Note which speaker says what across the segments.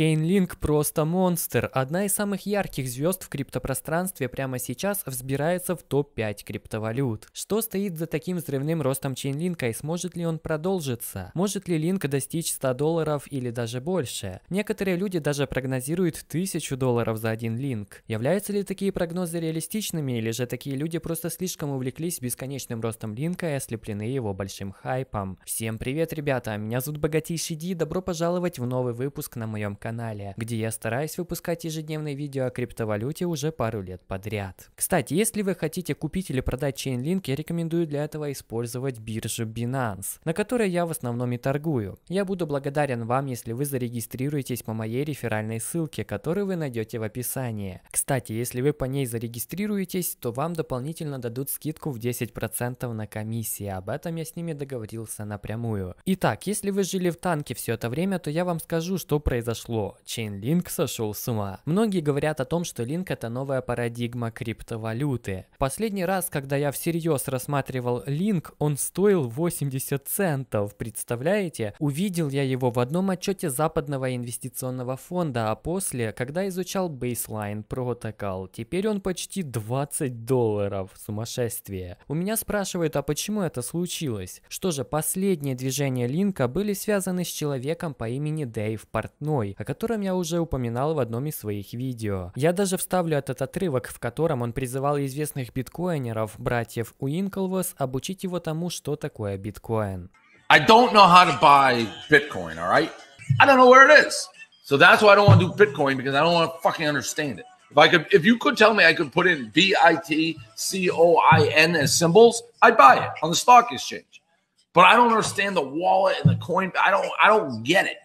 Speaker 1: Чейнлинк просто монстр. Одна из самых ярких звезд в криптопространстве прямо сейчас взбирается в топ-5 криптовалют. Что стоит за таким взрывным ростом Чейнлинка и сможет ли он продолжиться? Может ли Линк достичь 100 долларов или даже больше? Некоторые люди даже прогнозируют 1000 долларов за один Линк. Являются ли такие прогнозы реалистичными или же такие люди просто слишком увлеклись бесконечным ростом Линка и ослеплены его большим хайпом? Всем привет, ребята! Меня зовут Богатейший Ди, добро пожаловать в новый выпуск на моем канале канале, где я стараюсь выпускать ежедневные видео о криптовалюте уже пару лет подряд. Кстати, если вы хотите купить или продать Chainlink, я рекомендую для этого использовать биржу Binance, на которой я в основном и торгую. Я буду благодарен вам, если вы зарегистрируетесь по моей реферальной ссылке, которую вы найдете в описании. Кстати, если вы по ней зарегистрируетесь, то вам дополнительно дадут скидку в 10% на комиссии, об этом я с ними договорился напрямую. Итак, если вы жили в танке все это время, то я вам скажу, что произошло ушло, Chainlink сошел с ума. Многие говорят о том, что Link это новая парадигма криптовалюты. Последний раз, когда я всерьез рассматривал Link, он стоил 80 центов, представляете? Увидел я его в одном отчете Западного инвестиционного фонда, а после, когда изучал Baseline Protocol, теперь он почти 20 долларов, сумасшествие. У меня спрашивают, а почему это случилось? Что же, последние движения Линка были связаны с человеком по имени Дэйв Портной, о котором я уже упоминал в одном из своих видео. Я даже вставлю этот отрывок, в котором он призывал известных биткоинеров, братьев Уинклвос, обучить его тому, что такое биткоин. I don't know how to buy Bitcoin, all right? I don't know where it is. So that's why I don't want to do Bitcoin because I don't want to fucking understand it. If I could, if you could tell me I could put in B I T C O I N as symbols, I'd buy it on the stock exchange. But I don't understand the wallet and the coin. I don't. I don't get it.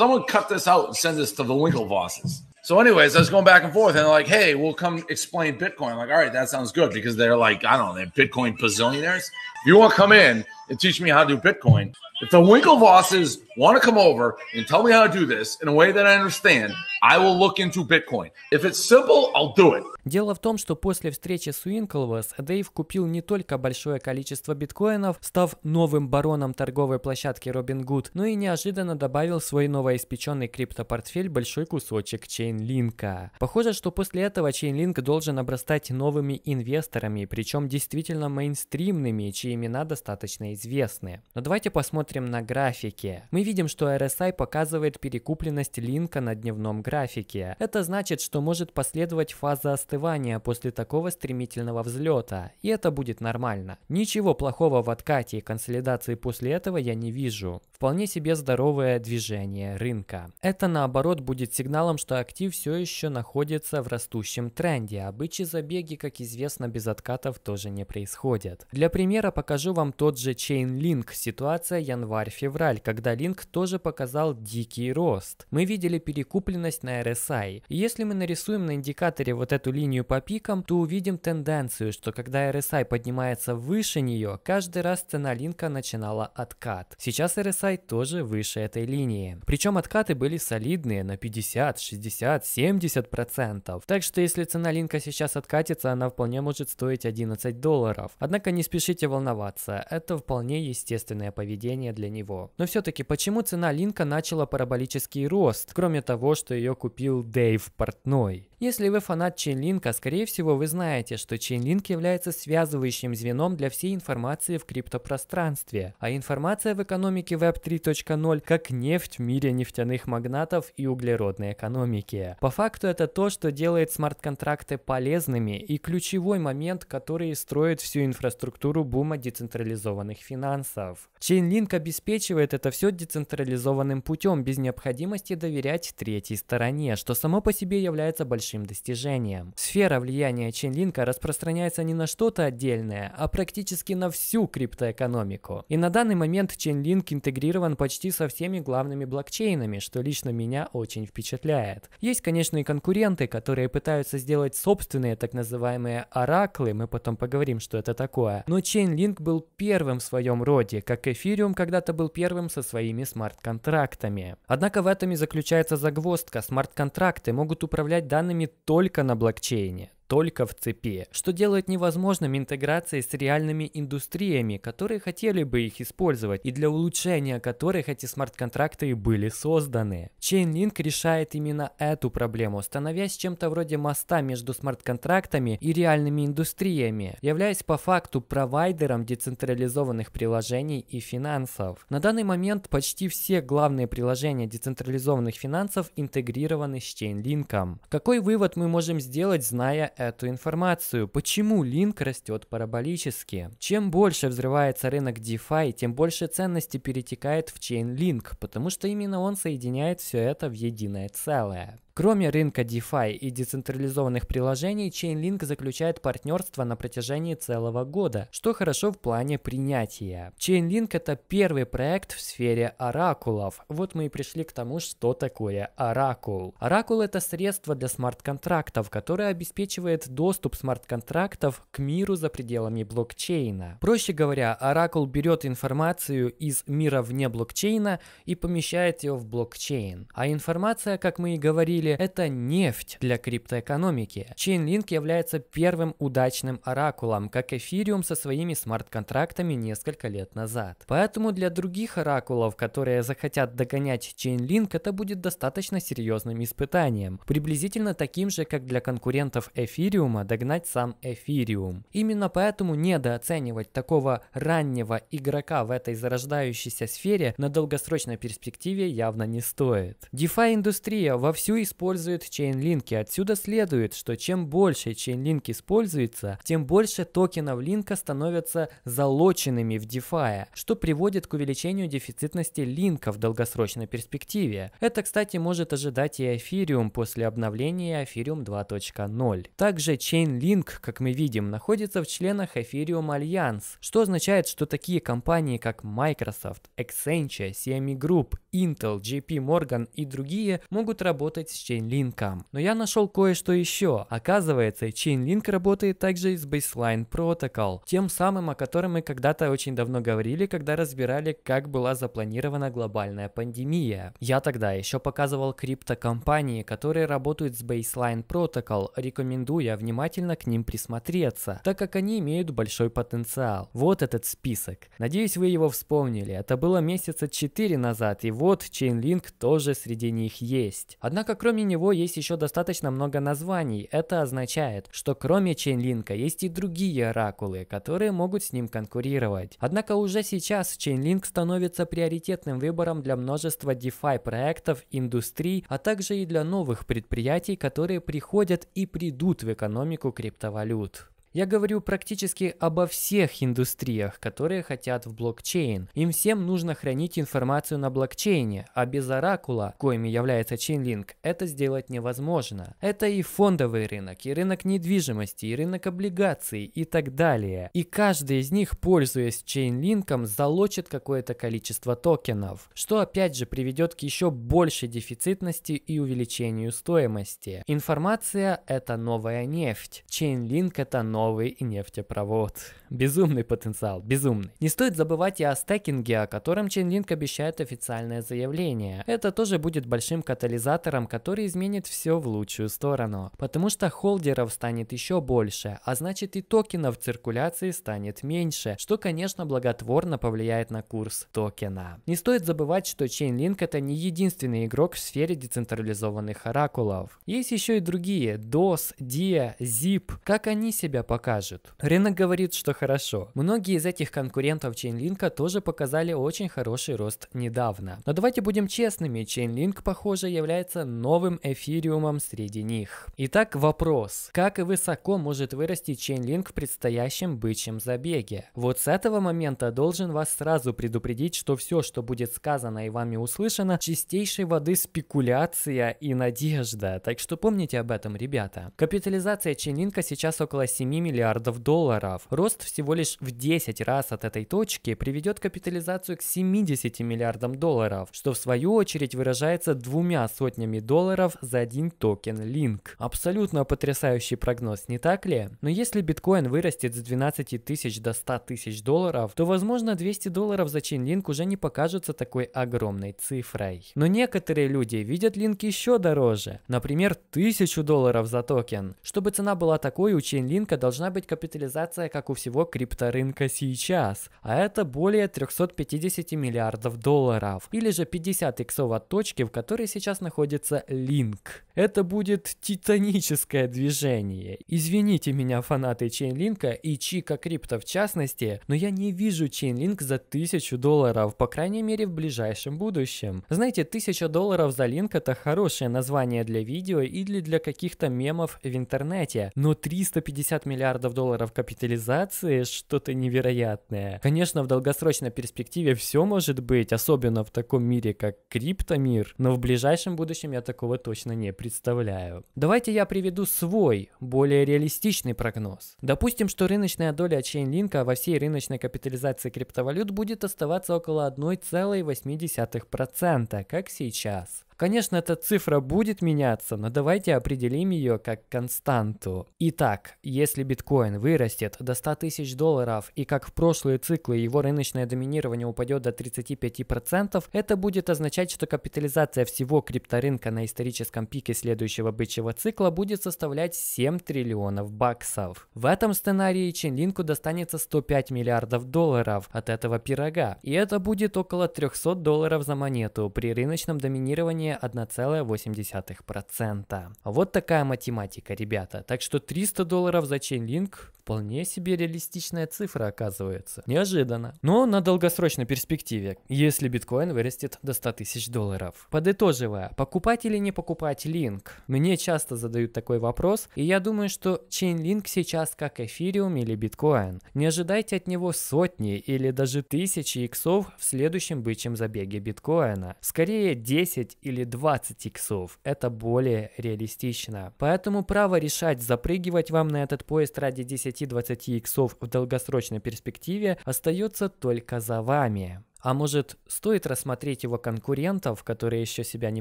Speaker 1: Someone cut this out and send this to the Winklevosses. So, anyways, I was going back and forth, and like, hey, we'll come explain Bitcoin. I'm like, all right, that sounds good because they're like, I don't know, they're Bitcoin bazillionaires. If you want to come in, and teach me how to do Bitcoin. If the Winklevosses want to come over and tell me how to do this in a way that I understand, I will look into Bitcoin. If it's simple, I'll do it. Дело в том, что после встречи с Уинклвос Дэйв купил не только большое количество биткоинов, став новым бароном торговой площадки Robinhood, но и неожиданно добавил в свой новоиспеченный криптопортфель большой кусочек Chainlink. Похоже, что после этого Chainlink должен обрастать новыми инвесторами, причем действительно мейнстримными, чьи имена достаточно известны известны. Но давайте посмотрим на графике. Мы видим, что RSI показывает перекупленность линка на дневном графике. Это значит, что может последовать фаза остывания после такого стремительного взлета, и это будет нормально. Ничего плохого в откате и консолидации после этого я не вижу. Вполне себе здоровое движение рынка. Это наоборот будет сигналом, что актив все еще находится в растущем тренде, а бычьи забеги, как известно, без откатов тоже не происходят. Для примера покажу вам тот же блокчейн ситуация январь-февраль, когда линк тоже показал дикий рост. Мы видели перекупленность на RSI. И если мы нарисуем на индикаторе вот эту линию по пикам, то увидим тенденцию, что когда RSI поднимается выше нее, каждый раз цена линка начинала откат. Сейчас RSI тоже выше этой линии. Причем откаты были солидные на 50, 60, 70 процентов. Так что если цена линка сейчас откатится, она вполне может стоить 11 долларов. Однако не спешите волноваться, это вполне вполне естественное поведение для него. Но все-таки, почему цена Линка начала параболический рост, кроме того, что ее купил Дэйв Портной? Если вы фанат Чейнлинка, скорее всего вы знаете, что Чейнлинк является связывающим звеном для всей информации в криптопространстве. А информация в экономике Web 3.0 как нефть в мире нефтяных магнатов и углеродной экономики. По факту это то, что делает смарт-контракты полезными и ключевой момент, который строит всю инфраструктуру бума децентрализованных финансов. Chainlink обеспечивает это все децентрализованным путем, без необходимости доверять третьей стороне, что само по себе является большим большим достижением. Сфера влияния Ченлинка распространяется не на что-то отдельное, а практически на всю криптоэкономику. И на данный момент Ченлинк интегрирован почти со всеми главными блокчейнами, что лично меня очень впечатляет. Есть, конечно, и конкуренты, которые пытаются сделать собственные так называемые ораклы, мы потом поговорим, что это такое. Но Chainlink был первым в своем роде, как Эфириум когда-то был первым со своими смарт-контрактами. Однако в этом и заключается загвоздка. Смарт-контракты могут управлять данными не только на блокчейне только в цепи, что делает невозможным интеграции с реальными индустриями, которые хотели бы их использовать и для улучшения которых эти смарт-контракты и были созданы. Chainlink решает именно эту проблему, становясь чем-то вроде моста между смарт-контрактами и реальными индустриями, являясь по факту провайдером децентрализованных приложений и финансов. На данный момент почти все главные приложения децентрализованных финансов интегрированы с Chainlink. Какой вывод мы можем сделать, зная эту информацию, почему Линк растет параболически. Чем больше взрывается рынок DeFi, тем больше ценности перетекает в Chainlink, потому что именно он соединяет все это в единое целое. Кроме рынка DeFi и децентрализованных приложений, Chainlink заключает партнерство на протяжении целого года, что хорошо в плане принятия. Chainlink — это первый проект в сфере оракулов. Вот мы и пришли к тому, что такое оракул. Оракул — это средство для смарт-контрактов, которое обеспечивает доступ смарт-контрактов к миру за пределами блокчейна. Проще говоря, оракул берет информацию из мира вне блокчейна и помещает ее в блокчейн. А информация, как мы и говорили, деле это нефть для криптоэкономики. Chainlink является первым удачным оракулом, как эфириум со своими смарт-контрактами несколько лет назад. Поэтому для других оракулов, которые захотят догонять Chainlink, это будет достаточно серьезным испытанием, приблизительно таким же, как для конкурентов эфириума догнать сам эфириум. Именно поэтому недооценивать такого раннего игрока в этой зарождающейся сфере на долгосрочной перспективе явно не стоит. DeFi индустрия вовсю и используют чейнлинки. Отсюда следует, что чем больше Chainlink используется, тем больше токенов линка становятся залоченными в DeFi, что приводит к увеличению дефицитности линка в долгосрочной перспективе. Это, кстати, может ожидать и Ethereum после обновления Ethereum 2.0. Также Chainlink, как мы видим, находится в членах Ethereum Alliance, что означает, что такие компании, как Microsoft, Accenture, CME Group, Intel, JP Morgan и другие могут работать с Chain Но я нашел кое-что еще. Оказывается, Chain работает также и с Baseline Protocol, тем самым, о котором мы когда-то очень давно говорили, когда разбирали, как была запланирована глобальная пандемия. Я тогда еще показывал криптокомпании, которые работают с Baseline Protocol, рекомендуя внимательно к ним присмотреться, так как они имеют большой потенциал. Вот этот список. Надеюсь, вы его вспомнили. Это было месяца 4 назад, и вот Chainlink тоже среди них есть. Однако, кроме Кроме него есть еще достаточно много названий. Это означает, что кроме Чейнлинка есть и другие оракулы, которые могут с ним конкурировать. Однако уже сейчас Чейнлинк становится приоритетным выбором для множества DeFi проектов, индустрий, а также и для новых предприятий, которые приходят и придут в экономику криптовалют. Я говорю практически обо всех индустриях, которые хотят в блокчейн. Им всем нужно хранить информацию на блокчейне, а без оракула, коими является Chainlink, это сделать невозможно. Это и фондовый рынок, и рынок недвижимости, и рынок облигаций, и так далее. И каждый из них, пользуясь Chainlink, залочит какое-то количество токенов, что опять же приведет к еще большей дефицитности и увеличению стоимости. Информация – это новая нефть. Chainlink – это новая новый нефтепровод. Безумный потенциал, безумный. Не стоит забывать и о стекинге, о котором Chainlink обещает официальное заявление. Это тоже будет большим катализатором, который изменит все в лучшую сторону. Потому что холдеров станет еще больше, а значит и токенов в циркуляции станет меньше, что, конечно, благотворно повлияет на курс токена. Не стоит забывать, что Chainlink это не единственный игрок в сфере децентрализованных оракулов. Есть еще и другие, DOS, DIA, ZIP, как они себя покажут. Рынок говорит, что хорошо. Многие из этих конкурентов Chainlink тоже показали очень хороший рост недавно. Но давайте будем честными, Chainlink, похоже, является новым эфириумом среди них. Итак, вопрос. Как и высоко может вырасти Chainlink в предстоящем бычьем забеге? Вот с этого момента должен вас сразу предупредить, что все, что будет сказано и вами услышано, чистейшей воды спекуляция и надежда. Так что помните об этом, ребята. Капитализация Chainlink сейчас около 7 миллиардов долларов. Рост всего лишь в 10 раз от этой точки приведет капитализацию к 70 миллиардам долларов, что в свою очередь выражается двумя сотнями долларов за один токен Link. Абсолютно потрясающий прогноз, не так ли? Но если биткоин вырастет с 12 тысяч до 100 тысяч долларов, то возможно 200 долларов за Chainlink уже не покажутся такой огромной цифрой. Но некоторые люди видят Link еще дороже, например 1000 долларов за токен. Чтобы цена была такой, у Chainlink должна быть капитализация как у всего всего крипторынка сейчас, а это более 350 миллиардов долларов, или же 50 иксов от точки, в которой сейчас находится LINK. Это будет титаническое движение. Извините меня, фанаты Chainlink и Чика Крипто в частности, но я не вижу Chainlink за 1000 долларов, по крайней мере в ближайшем будущем. Знаете, 1000 долларов за LINK это хорошее название для видео или для каких-то мемов в интернете, но 350 миллиардов долларов капитализации делаешь что-то невероятное. Конечно, в долгосрочной перспективе все может быть, особенно в таком мире, как криптомир, но в ближайшем будущем я такого точно не представляю. Давайте я приведу свой, более реалистичный прогноз. Допустим, что рыночная доля Chainlink во всей рыночной капитализации криптовалют будет оставаться около 1,8%, как сейчас. Конечно, эта цифра будет меняться, но давайте определим ее как константу. Итак, если биткоин вырастет до 100 тысяч долларов и как в прошлые циклы его рыночное доминирование упадет до 35%, это будет означать, что капитализация всего крипторынка на историческом пике следующего бычьего цикла будет составлять 7 триллионов баксов. В этом сценарии Ченлинку достанется 105 миллиардов долларов от этого пирога, и это будет около 300 долларов за монету при рыночном доминировании менее 1,8%. Вот такая математика, ребята. Так что 300 долларов за Chainlink вполне себе реалистичная цифра оказывается. Неожиданно. Но на долгосрочной перспективе, если биткоин вырастет до 100 тысяч долларов. Подытоживая, покупать или не покупать Link? Мне часто задают такой вопрос, и я думаю, что Chainlink сейчас как эфириум или биткоин. Не ожидайте от него сотни или даже тысячи иксов в следующем бычьем забеге биткоина. Скорее 10 или или 20 иксов. Это более реалистично. Поэтому право решать, запрыгивать вам на этот поезд ради 10-20 иксов в долгосрочной перспективе остается только за вами. А может, стоит рассмотреть его конкурентов, которые еще себя не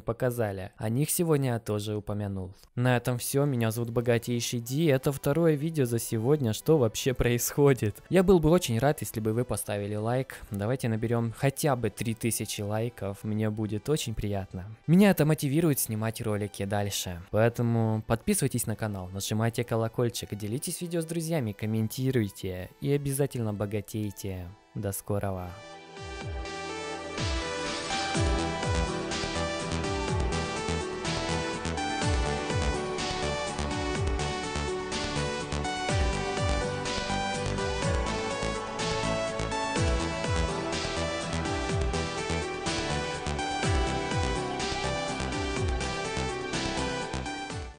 Speaker 1: показали? О них сегодня я тоже упомянул. На этом все, меня зовут Богатейший Ди, это второе видео за сегодня, что вообще происходит. Я был бы очень рад, если бы вы поставили лайк. Давайте наберем хотя бы 3000 лайков, мне будет очень приятно. Меня это мотивирует снимать ролики дальше. Поэтому подписывайтесь на канал, нажимайте колокольчик, делитесь видео с друзьями, комментируйте и обязательно богатейте. До скорого.